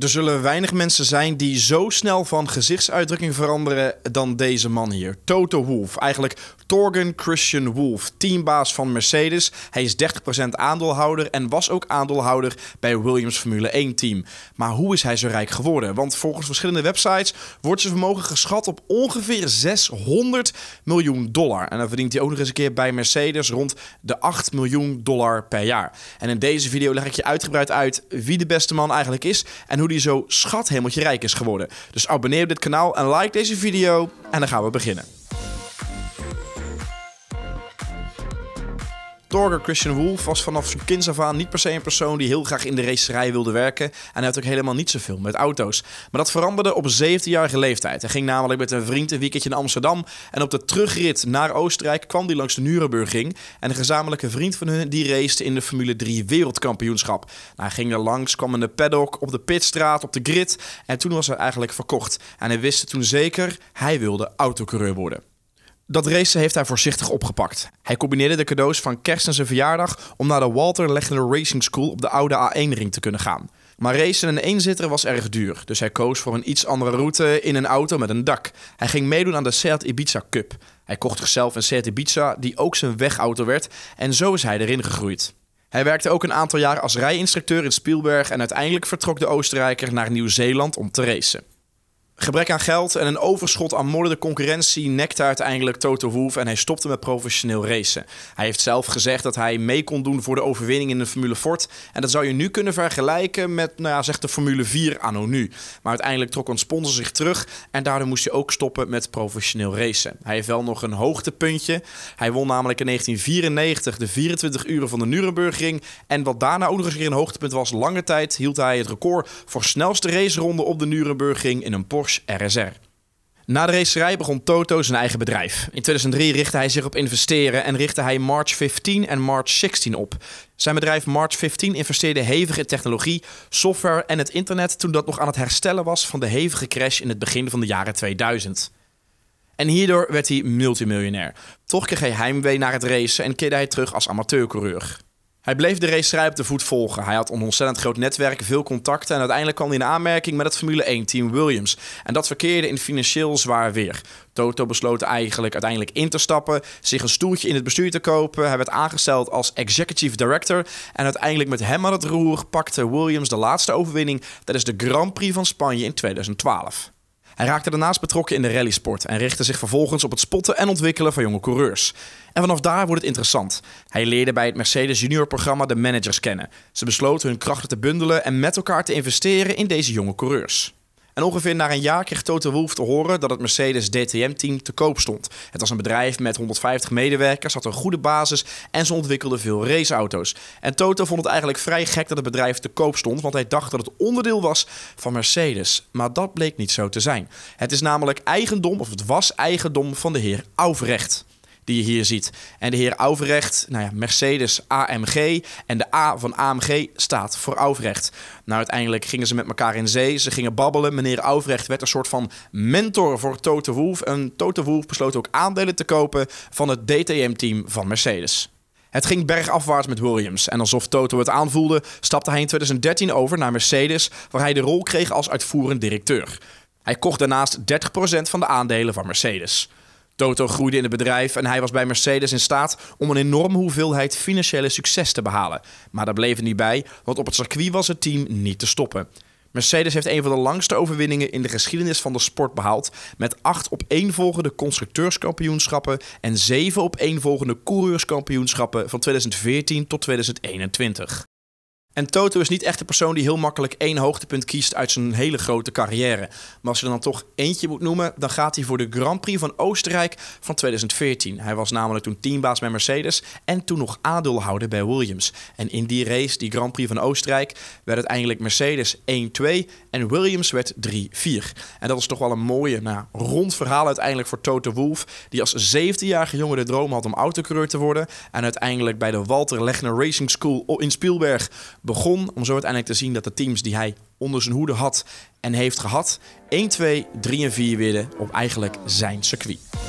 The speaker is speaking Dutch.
Er zullen weinig mensen zijn die zo snel van gezichtsuitdrukking veranderen dan deze man hier. Toto Wolff, eigenlijk Torgen Christian Wolff, teambaas van Mercedes. Hij is 30% aandeelhouder en was ook aandeelhouder bij Williams Formule 1 team. Maar hoe is hij zo rijk geworden? Want volgens verschillende websites wordt zijn vermogen geschat op ongeveer 600 miljoen dollar. En dan verdient hij ook nog eens een keer bij Mercedes rond de 8 miljoen dollar per jaar. En in deze video leg ik je uitgebreid uit wie de beste man eigenlijk is en hoe die zo helemaal rijk is geworden. Dus abonneer op dit kanaal en like deze video. En dan gaan we beginnen. Torger Christian Wolf was vanaf zijn kind af aan niet per se een persoon die heel graag in de racerij wilde werken. En hij had ook helemaal niet zoveel met auto's. Maar dat veranderde op 17-jarige leeftijd. Hij ging namelijk met een vriend een weekendje naar Amsterdam. En op de terugrit naar Oostenrijk kwam hij langs de Nuremberg En een gezamenlijke vriend van hun die race in de Formule 3 wereldkampioenschap. Nou, hij ging er langs, kwam in de paddock, op de pitstraat, op de grid. En toen was hij eigenlijk verkocht. En hij wist toen zeker, hij wilde autocoureur worden. Dat race heeft hij voorzichtig opgepakt. Hij combineerde de cadeaus van kerst en zijn verjaardag om naar de Walter Legner Racing School op de oude A1-ring te kunnen gaan. Maar racen in een eenzitter was erg duur, dus hij koos voor een iets andere route in een auto met een dak. Hij ging meedoen aan de Seat Ibiza Cup. Hij kocht zichzelf een Seat Ibiza die ook zijn wegauto werd en zo is hij erin gegroeid. Hij werkte ook een aantal jaar als rijinstructeur in Spielberg en uiteindelijk vertrok de Oostenrijker naar Nieuw-Zeeland om te racen. Gebrek aan geld en een overschot aan moordende concurrentie nekte uiteindelijk Toto Wolff en hij stopte met professioneel racen. Hij heeft zelf gezegd dat hij mee kon doen voor de overwinning in de Formule Ford. En dat zou je nu kunnen vergelijken met, nou ja, zeg de Formule 4 anno nu. Maar uiteindelijk trok een sponsor zich terug en daardoor moest hij ook stoppen met professioneel racen. Hij heeft wel nog een hoogtepuntje. Hij won namelijk in 1994 de 24 uren van de ring. En wat daarna ook nog eens een hoogtepunt was, lange tijd hield hij het record voor snelste raceronde op de ring in een Porsche. RSR. Na de racerij begon Toto zijn eigen bedrijf. In 2003 richtte hij zich op investeren en richtte hij March 15 en March 16 op. Zijn bedrijf March 15 investeerde hevig in technologie, software en het internet toen dat nog aan het herstellen was van de hevige crash in het begin van de jaren 2000. En hierdoor werd hij multimiljonair. Toch kreeg hij heimwee naar het racen en keerde hij terug als amateurcoureur. Hij bleef de race op de voet volgen. Hij had een ontzettend groot netwerk, veel contacten en uiteindelijk kwam hij in aanmerking met het Formule 1-team Williams. En dat verkeerde in financieel zwaar weer. Toto besloot eigenlijk uiteindelijk in te stappen, zich een stoeltje in het bestuur te kopen. Hij werd aangesteld als executive director en uiteindelijk met hem aan het roer pakte Williams de laatste overwinning tijdens de Grand Prix van Spanje in 2012. Hij raakte daarnaast betrokken in de rallysport en richtte zich vervolgens op het spotten en ontwikkelen van jonge coureurs. En vanaf daar wordt het interessant. Hij leerde bij het Mercedes Junior programma de managers kennen. Ze besloten hun krachten te bundelen en met elkaar te investeren in deze jonge coureurs. En ongeveer na een jaar kreeg Toto Wolff te horen dat het Mercedes DTM-team te koop stond. Het was een bedrijf met 150 medewerkers, had een goede basis en ze ontwikkelden veel raceauto's. En Toto vond het eigenlijk vrij gek dat het bedrijf te koop stond, want hij dacht dat het onderdeel was van Mercedes. Maar dat bleek niet zo te zijn. Het is namelijk eigendom, of het was eigendom van de heer Aufrecht die je hier ziet. En de heer Overrecht, nou ja, Mercedes AMG. En de A van AMG staat voor Overrecht. Nou, uiteindelijk gingen ze met elkaar in zee. Ze gingen babbelen. Meneer Overrecht werd een soort van mentor voor Toto Wolff. En Toto Wolff besloot ook aandelen te kopen van het DTM-team van Mercedes. Het ging bergafwaarts met Williams en alsof Toto het aanvoelde, stapte hij in 2013 over naar Mercedes, waar hij de rol kreeg als uitvoerend directeur. Hij kocht daarnaast 30% van de aandelen van Mercedes. Toto groeide in het bedrijf en hij was bij Mercedes in staat om een enorme hoeveelheid financiële succes te behalen. Maar daar bleef het niet bij, want op het circuit was het team niet te stoppen. Mercedes heeft een van de langste overwinningen in de geschiedenis van de sport behaald. Met acht op volgende constructeurskampioenschappen en zeven op volgende coureurskampioenschappen van 2014 tot 2021. En Toto is niet echt de persoon die heel makkelijk één hoogtepunt kiest uit zijn hele grote carrière. Maar als je er dan toch eentje moet noemen, dan gaat hij voor de Grand Prix van Oostenrijk van 2014. Hij was namelijk toen teambaas bij Mercedes en toen nog aandeelhouder bij Williams. En in die race, die Grand Prix van Oostenrijk, werd uiteindelijk Mercedes 1-2 en Williams werd 3-4. En dat is toch wel een mooie, nou, rond verhaal uiteindelijk voor Toto Wolff, die als 17-jarige jongen de droom had om autocoureur te worden en uiteindelijk bij de Walter Legner Racing School in Spielberg begon om zo uiteindelijk te zien dat de teams die hij onder zijn hoede had en heeft gehad, 1, 2, 3 en 4 werden op eigenlijk zijn circuit.